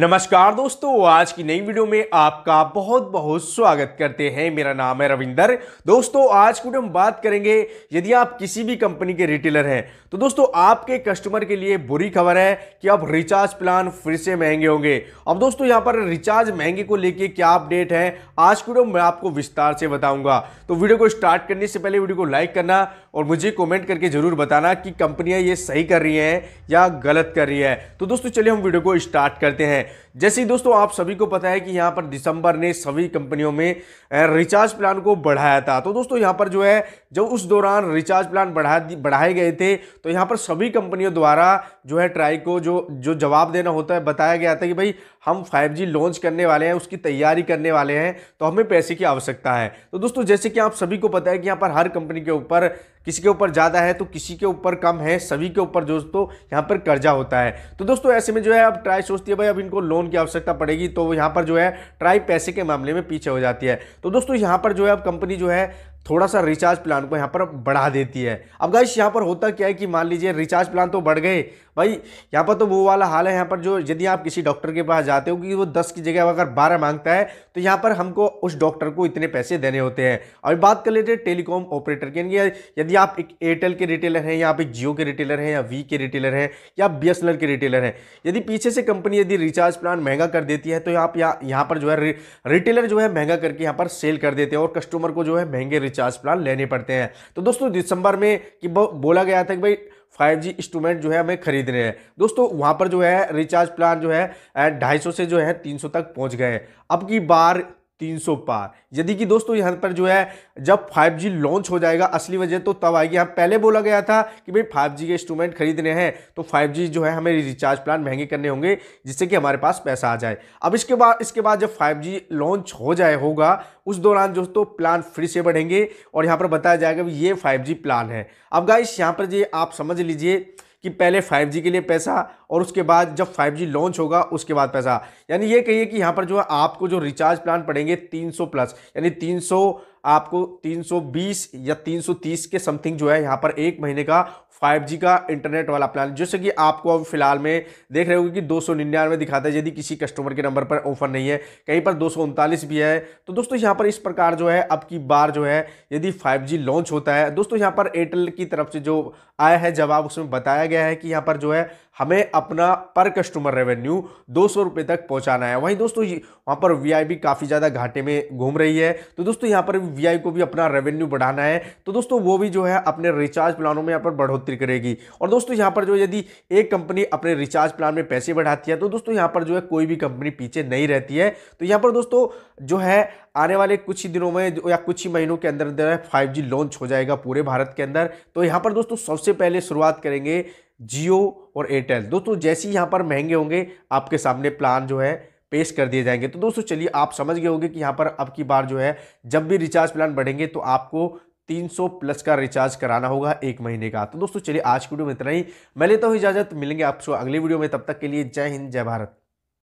नमस्कार दोस्तों आज की नई वीडियो में आपका बहुत बहुत स्वागत करते हैं मेरा नाम है रविंदर दोस्तों आज की वीडियो हम बात करेंगे यदि आप किसी भी कंपनी के रिटेलर हैं तो दोस्तों आपके कस्टमर के लिए बुरी खबर है कि अब रिचार्ज प्लान फिर से महंगे होंगे अब दोस्तों यहाँ पर रिचार्ज महंगे को लेकर क्या अपडेट है आज की वीडियो मैं आपको विस्तार से बताऊंगा तो वीडियो को स्टार्ट करने से पहले वीडियो को लाइक करना और मुझे कमेंट करके ज़रूर बताना कि कंपनियां ये सही कर रही हैं या गलत कर रही है तो दोस्तों चलिए हम वीडियो को स्टार्ट करते हैं जैसे ही दोस्तों आप सभी को पता है कि यहाँ पर दिसंबर ने सभी कंपनियों में रिचार्ज प्लान को बढ़ाया था तो दोस्तों यहाँ पर जो है जब उस दौरान रिचार्ज प्लान बढ़ा बढ़ाए गए थे तो यहाँ पर सभी कंपनियों द्वारा जो है ट्राई को जो जो जवाब देना होता है बताया गया था कि भाई हम 5G लॉन्च करने वाले हैं उसकी तैयारी करने वाले हैं तो हमें पैसे की आवश्यकता है तो दोस्तों जैसे कि आप सभी को पता है कि यहाँ पर हर कंपनी के ऊपर किसी के ऊपर ज़्यादा है तो किसी के ऊपर कम है सभी के ऊपर जो तो यहाँ पर कर्जा होता है तो दोस्तों ऐसे में जो है अब ट्राई सोचती है भाई अब इनको लोन की आवश्यकता पड़ेगी तो यहाँ पर जो है ट्राई पैसे के मामले में पीछे हो जाती है तो दोस्तों यहाँ पर जो है अब कंपनी जो है थोड़ा सा रिचार्ज प्लान को यहाँ पर बढ़ा देती है अब गाइस यहाँ पर होता क्या है कि मान लीजिए रिचार्ज प्लान तो बढ़ गए भाई यहाँ पर तो वो वाला हाल है यहाँ पर जो यदि आप किसी डॉक्टर के पास जाते हो कि वो दस की जगह अगर बारह मांगता है तो यहाँ पर हमको उस डॉक्टर को इतने पैसे देने होते हैं और बात कर लेते हैं टेलीकॉम ऑपरेटर के यानी यदि आप एक एयरटेल के रिटेलर हैं या आप एक जियो के रिटेलर हैं या वी के रिटेलर हैं या बी एस के रिटेलर हैं यदि पीछे से कंपनी यदि रिचार्ज प्लान महंगा कर देती है तो आप यहाँ यहाँ पर जो है रिटेलर जो है महंगा करके यहाँ पर सेल कर देते हैं और कस्टमर को जो है महंगे रिचार्ज प्लान लेने पड़ते हैं तो दोस्तों दिसंबर में कि बोला गया था कि भाई फाइव जी इंस्ट्रूमेंट जो है हमें खरीदने हैं दोस्तों वहाँ पर जो है रिचार्ज प्लान जो है ढाई सौ से जो है तीन सौ तक पहुँच गए हैं अब की बार 300 पार यदि कि दोस्तों यहाँ पर जो है जब 5G लॉन्च हो जाएगा असली वजह तो तब आएगी यहाँ पहले बोला गया था कि भाई 5G के इंस्ट्रूमेंट खरीदने हैं तो 5G जो है हमें रिचार्ज प्लान महंगे करने होंगे जिससे कि हमारे पास पैसा आ जाए अब इसके बाद इसके बाद जब 5G लॉन्च हो जाए होगा उस दौरान दोस्तों प्लान फ्री से बढ़ेंगे और यहाँ पर बताया जाएगा ये फाइव प्लान है अब गाइस यहाँ पर जी आप समझ लीजिए कि पहले 5G के लिए पैसा और उसके बाद जब 5G लॉन्च होगा उसके बाद पैसा यानी ये कहिए कि यहाँ पर जो है आपको जो रिचार्ज प्लान पड़ेंगे 300 प्लस यानी 300 आपको 320 या 330 के समथिंग जो है यहाँ पर एक महीने का 5G का इंटरनेट वाला प्लान जैसे कि आपको अब फिलहाल में देख रहे हो कि दो सौ निन्यानवे दिखाता है यदि किसी कस्टमर के नंबर पर ऑफर नहीं है कहीं पर दो भी है तो दोस्तों यहाँ पर इस प्रकार जो है अब की बार जो है यदि 5G लॉन्च होता है दोस्तों यहाँ पर एयरटेल की तरफ से जो आया है जवाब उसमें बताया गया है कि यहाँ पर जो है हमें अपना पर कस्टमर रेवेन्यू दो सौ तक पहुँचाना है वहीं दोस्तों वहाँ पर वी काफ़ी ज़्यादा घाटे में घूम रही है तो दोस्तों यहाँ पर वी को भी अपना रेवेन्यू बढ़ाना है तो दोस्तों वो भी जो है अपने रिचार्ज प्लानों में यहाँ पर बढ़ोतरी करेगी और दोस्तों यहाँ पर जो यदि एक कंपनी अपने रिचार्ज प्लान में पैसे बढ़ाती है तो दोस्तों यहाँ पर जो है कोई भी कंपनी पीछे नहीं रहती है तो यहाँ पर दोस्तों जो है आने वाले कुछ ही दिनों में या कुछ ही महीनों के अंदर अंदर फाइव लॉन्च हो जाएगा पूरे भारत के अंदर तो यहाँ पर दोस्तों सबसे पहले शुरुआत करेंगे जियो और एयरटेल दोस्तों जैसे ही यहाँ पर महंगे होंगे आपके सामने प्लान जो है पेश कर दिए जाएंगे तो दोस्तों चलिए आप समझ गए होंगे कि यहाँ पर अब की बार जो है जब भी रिचार्ज प्लान बढ़ेंगे तो आपको 300 प्लस का रिचार्ज कराना होगा एक महीने का तो दोस्तों चलिए आज की वीडियो में इतना ही मैं लेता हूँ इजाजत मिलेंगे आपको अगली वीडियो में तब तक के लिए जय हिंद जय भारत